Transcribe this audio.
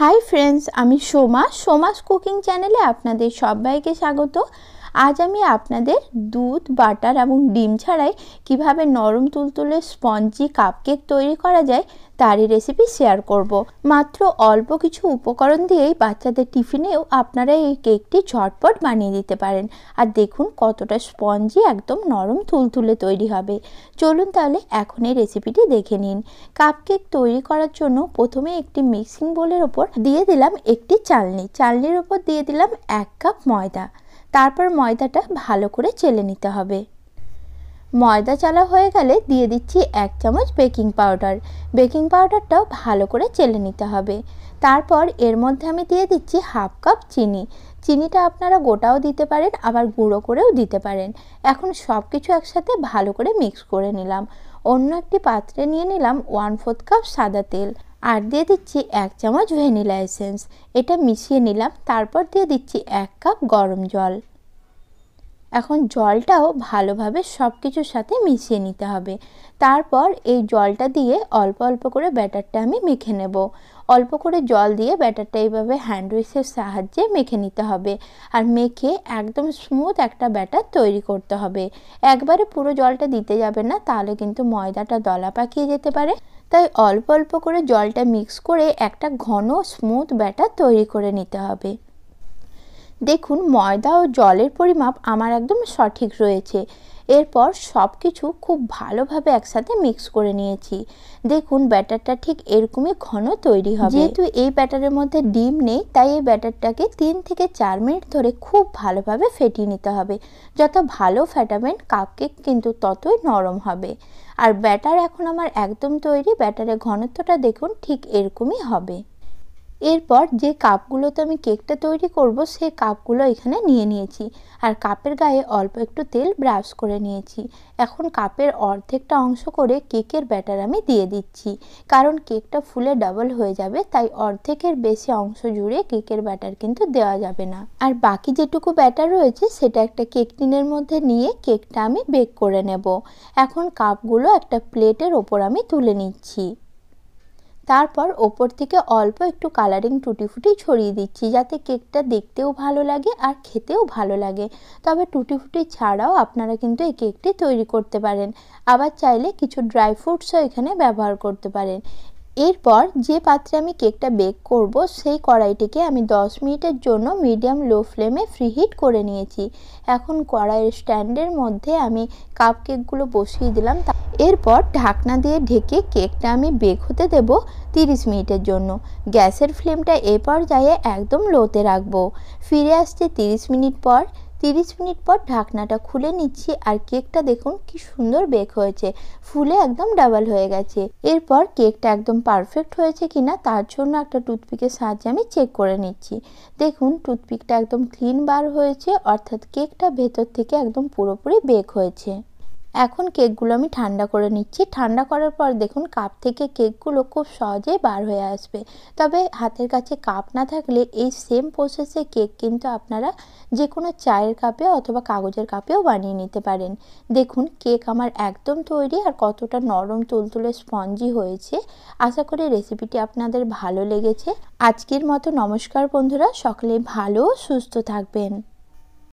Hi friends আমি Soma Soma's cooking চ্যানেলে আপনাদের সবাইকে স্বাগত আজ আমি আপনাদের দুধ বাটার এবং ডিম ছাড়াই কিভাবে নরম তুলতুলে স্পঞ্জি কাপকেক তৈরি করা যায় তারই রেসিপি শেয়ার করব। মাত্র অল্প কিছু উপকরণ দিয়েই বাচ্চাদের টিফিনেও আপনারা এই কেকটি ঝটপট বানিয়ে দিতে পারেন আর দেখুন কতটা স্পঞ্জি একদম নরম তুলতুলে তৈরি হবে চলুন তাহলে এখন এই রেসিপিটি দেখে নিন কাপকেক তৈরি করার জন্য প্রথমে একটি মিক্সিং বোলের ওপর দিয়ে দিলাম একটি চালনি চালনির ওপর দিয়ে দিলাম এক কাপ ময়দা তারপর ময়দাটা ভালো করে চেলে নিতে হবে ময়দা চালা হয়ে গেলে দিয়ে দিচ্ছি এক চামচ বেকিং পাউডার বেকিং পাউডারটাও ভালো করে চেলে নিতে হবে তারপর এর মধ্যে আমি দিয়ে দিচ্ছি হাফ কাপ চিনি চিনিটা আপনারা গোটাও দিতে পারেন আবার গুঁড়ো করেও দিতে পারেন এখন সব কিছু একসাথে ভালো করে মিক্স করে নিলাম অন্য একটি পাত্রে নিয়ে নিলাম ওয়ান ফোর্থ কাপ সাদা তেল আর দিয়ে দিচ্ছি এক চামচ ভ্যানিলা এসেন্স এটা মিশিয়ে নিলাম তারপর দিয়ে দিচ্ছি এক কাপ গরম জল এখন জলটাও ভালোভাবে সব কিছুর সাথে মিশিয়ে নিতে হবে তারপর এই জলটা দিয়ে অল্প অল্প করে ব্যাটারটা আমি মেখে নেব অল্প করে জল দিয়ে ব্যাটারটা এইভাবে হ্যান্ড উইসের সাহায্যে মেখে নিতে হবে আর মেখে একদম স্মুথ একটা ব্যাটার তৈরি করতে হবে একবারে পুরো জলটা দিতে যাবে না তাহলে কিন্তু ময়দাটা দলা পাকিয়ে যেতে পারে তাই অল্প অল্প করে জলটা মিক্স করে একটা ঘন স্মুথ ব্যাটার তৈরি করে নিতে হবে দেখুন ময়দা ও জলের পরিমাপ আমার একদম সঠিক রয়েছে এরপর সব কিছু খুব ভালোভাবে একসাথে মিক্স করে নিয়েছি দেখুন ব্যাটারটা ঠিক এরকমই ঘন তৈরি হবে যেহেতু এই ব্যাটারের মধ্যে ডিম নেই তাই এই ব্যাটারটাকে তিন থেকে চার মিনিট ধরে খুব ভালোভাবে ফেটিয়ে নিতে হবে যত ভালো ফেটাবেন কাপকেক কিন্তু ততই নরম হবে আর ব্যাটার এখন আমার একদম তৈরি ব্যাটারের ঘনত্বটা দেখুন ঠিক এরকমই হবে এরপর যে কাপগুলোতে আমি কেকটা তৈরি করব সে কাপগুলো এখানে নিয়ে নিয়েছি আর কাপের গায়ে অল্প একটু তেল ব্রাশ করে নিয়েছি এখন কাপের অর্ধেকটা অংশ করে কেকের ব্যাটার আমি দিয়ে দিচ্ছি কারণ কেকটা ফুলে ডাবল হয়ে যাবে তাই অর্ধেকের বেশি অংশ জুড়ে কেকের ব্যাটার কিন্তু দেওয়া যাবে না আর বাকি যেটুকু ব্যাটার রয়েছে সেটা একটা কেক টিনের মধ্যে নিয়ে কেকটা আমি বেক করে নেব এখন কাপগুলো একটা প্লেটের ওপর আমি তুলে নিচ্ছি তারপর ওপর থেকে অল্প একটু কালারিং টুটি ফুটি ছড়িয়ে দিচ্ছি যাতে কেকটা দেখতেও ভালো লাগে আর খেতেও ভালো লাগে তবে টুটি ফুটি ছাড়াও আপনারা কিন্তু এই কেকটি তৈরি করতে পারেন আবার চাইলে কিছু ড্রাই ফ্রুটসও এখানে ব্যবহার করতে পারেন এরপর যে পাত্রে আমি কেকটা বেক করব সেই কড়াইটিকে আমি 10 মিনিটের জন্য মিডিয়াম লো ফ্লেমে ফ্রি হিট করে নিয়েছি এখন কড়াইয়ের স্ট্যান্ডের মধ্যে আমি কাপ কেকগুলো বসিয়ে দিলাম এরপর ঢাকনা দিয়ে ঢেকে কেকটা আমি বেক হতে দেব 30 মিনিটের জন্য গ্যাসের ফ্লেমটা এ পর্যায়ে একদম লোতে রাখবো ফিরে আসছে 30 মিনিট পর তিরিশ মিনিট পর ঢাকনাটা খুলে নিচ্ছি আর কেকটা দেখুন কি সুন্দর বেক হয়েছে ফুলে একদম ডাবল হয়ে গেছে এরপর কেকটা একদম পারফেক্ট হয়েছে কিনা তার জন্য একটা টুথপিকের সাহায্যে আমি চেক করে নিচ্ছি দেখুন টুথপিকটা একদম ক্লিন বার হয়েছে অর্থাৎ কেকটা ভেতর থেকে একদম পুরোপুরি বেক হয়েছে এখন কেকগুলো আমি ঠান্ডা করে নিচ্ছি ঠান্ডা করার পর দেখুন কাপ থেকে কেকগুলো খুব সহজেই বার হয়ে আসবে তবে হাতের কাছে কাপ না থাকলে এই সেম প্রসেসে কেক কিন্তু আপনারা যে কোনো চায়ের কাপে অথবা কাগজের কাপেও বানিয়ে নিতে পারেন দেখুন কেক আমার একদম তৈরি আর কতটা নরম তুলতুলে স্পঞ্জি হয়েছে আশা করি রেসিপিটি আপনাদের ভালো লেগেছে আজকের মতো নমস্কার বন্ধুরা সকলে ভালো সুস্থ থাকবেন